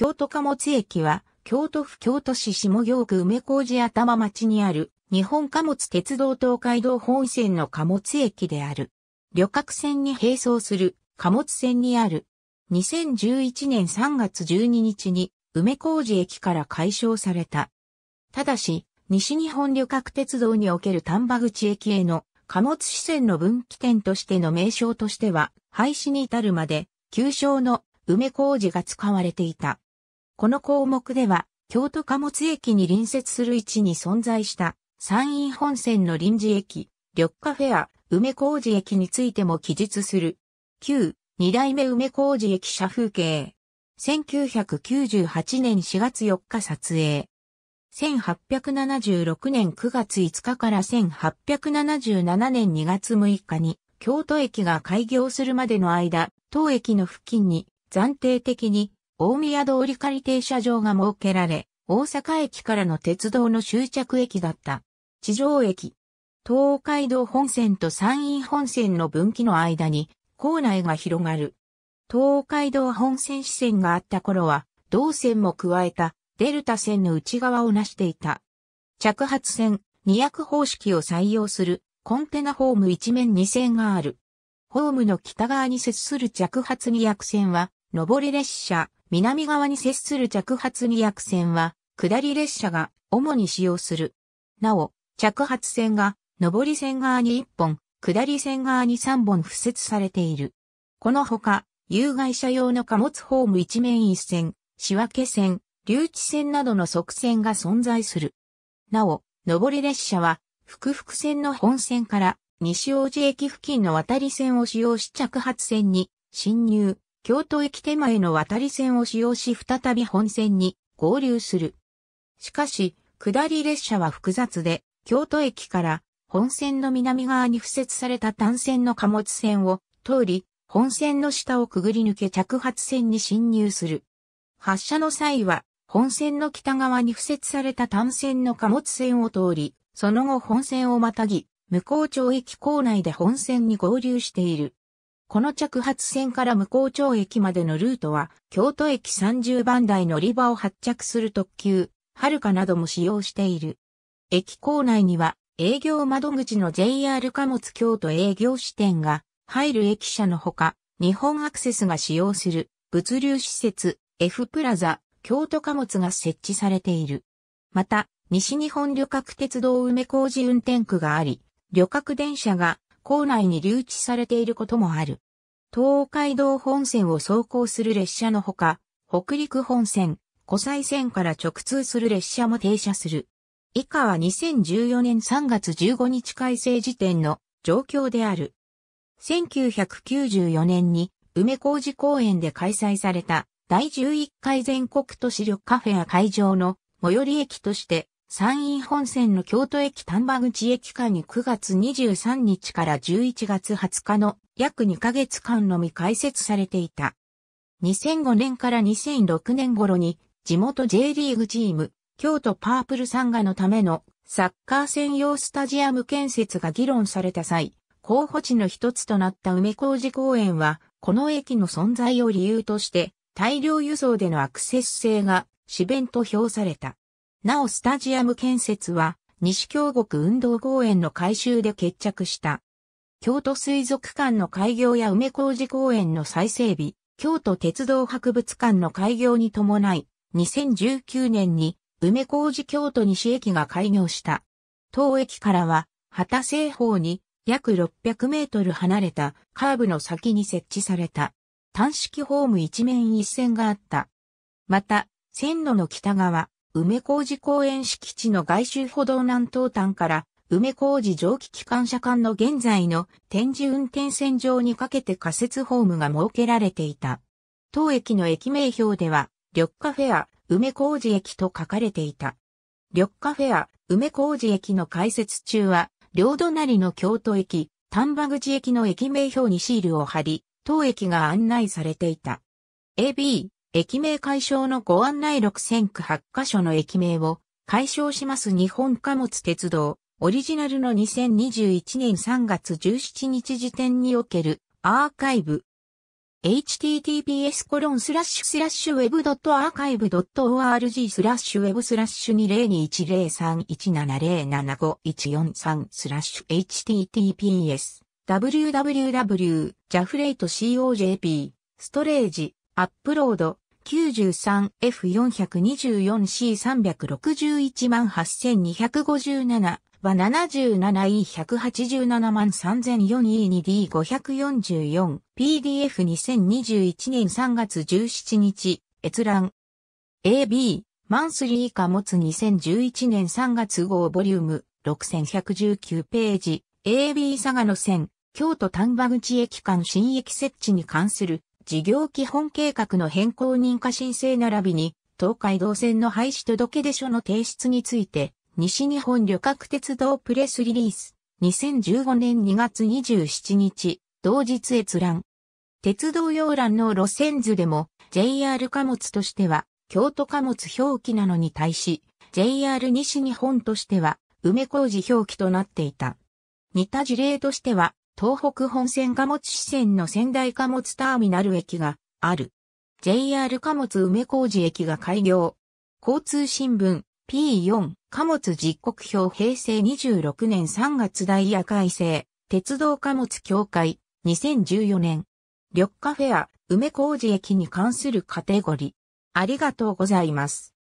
京都貨物駅は、京都府京都市下京区梅小路頭町にある、日本貨物鉄道東海道本線の貨物駅である。旅客船に並走する貨物船にある。2011年3月12日に梅小路駅から解消された。ただし、西日本旅客鉄道における丹波口駅への貨物支線の分岐点としての名称としては、廃止に至るまで、旧称の梅小路が使われていた。この項目では、京都貨物駅に隣接する位置に存在した山陰本線の臨時駅、緑化フェア、梅小路駅についても記述する。旧、二代目梅小路駅社風景。1998年4月4日撮影。1876年9月5日から1877年2月6日に京都駅が開業するまでの間、当駅の付近に暫定的に大宮通り仮停車場が設けられ、大阪駅からの鉄道の終着駅だった。地上駅。東海道本線と山陰本線の分岐の間に、構内が広がる。東海道本線支線があった頃は、同線も加えた、デルタ線の内側を成していた。着発線、二役方式を採用する、コンテナホーム一面二線がある。ホームの北側に接する着発二役線は、上り列車、南側に接する着発2役線は、下り列車が主に使用する。なお、着発線が、上り線側に1本、下り線側に3本付設されている。このほか、有害者用の貨物ホーム一面一線、仕分け線、留置線などの側線が存在する。なお、上り列車は、福福線の本線から、西大路駅付近の渡り線を使用し着発線に、進入、京都駅手前の渡り線を使用し再び本線に合流する。しかし、下り列車は複雑で、京都駅から本線の南側に付設された単線の貨物線を通り、本線の下をくぐり抜け着発線に進入する。発車の際は、本線の北側に付設された単線の貨物線を通り、その後本線をまたぎ、向こう町駅構内で本線に合流している。この着発線から向こう町駅までのルートは、京都駅30番台乗り場を発着する特急、はるかなども使用している。駅構内には、営業窓口の JR 貨物京都営業支店が入る駅舎のほか、日本アクセスが使用する物流施設 F プラザ京都貨物が設置されている。また、西日本旅客鉄道梅小路運転区があり、旅客電車が構内に留置されていることもある。東海道本線を走行する列車のほか、北陸本線、湖西線から直通する列車も停車する。以下は2014年3月15日改正時点の状況である。1994年に梅小路公園で開催された第11回全国都市旅カフェや会場の最寄り駅として山陰本線の京都駅丹波口駅間に9月23日から11月20日の約2ヶ月間のみ開設されていた。2005年から2006年頃に地元 J リーグチーム京都パープルサンガのためのサッカー専用スタジアム建設が議論された際、候補地の一つとなった梅小路公園は、この駅の存在を理由として、大量輸送でのアクセス性が、支弁と評された。なおスタジアム建設は、西京極運動公園の改修で決着した。京都水族館の開業や梅小路公園の再整備、京都鉄道博物館の開業に伴い、2019年に梅小路京都西駅が開業した。当駅からは、旗西方に約600メートル離れたカーブの先に設置された単式ホーム一面一線があった。また、線路の北側、梅小路公園敷地の外周歩道南東端から、梅小路蒸気機関車間の現在の展示運転線上にかけて仮設ホームが設けられていた。当駅の駅名表では、緑化フェア、梅小路駅と書かれていた。緑化フェア、梅小路駅の開設中は、両隣の京都駅、丹波口駅の駅名表にシールを貼り、当駅が案内されていた。AB、駅名解消のご案内6000区8カ所の駅名を解消します日本貨物鉄道オリジナルの2021年3月17日時点におけるアーカイブ https コロンスラッシュスラッシュウェブドットアーカイブドット org スラッシュウェブスラッシュ20210317075143スラッシュ https www.jafrate.co.jp ストレージアップロード 93F424C3618257 は 77E187 万 3004E2D544 PDF2021 年3月17日閲覧 AB マンスリー貨物2011年3月号ボリューム6119ページ AB 佐賀の線京都丹波口駅間新駅設置に関する事業基本計画の変更認可申請並びに、東海道線の廃止届出書の提出について、西日本旅客鉄道プレスリリース、2015年2月27日、同日閲覧。鉄道要覧の路線図でも、JR 貨物としては、京都貨物表記なのに対し、JR 西日本としては、梅小路表記となっていた。似た事例としては、東北本線貨物支線の仙台貨物ターミナル駅がある。JR 貨物梅小路駅が開業。交通新聞 P4 貨物実国表平成26年3月ダイヤ改正鉄道貨物協会2014年緑化フェア梅小路駅に関するカテゴリーありがとうございます。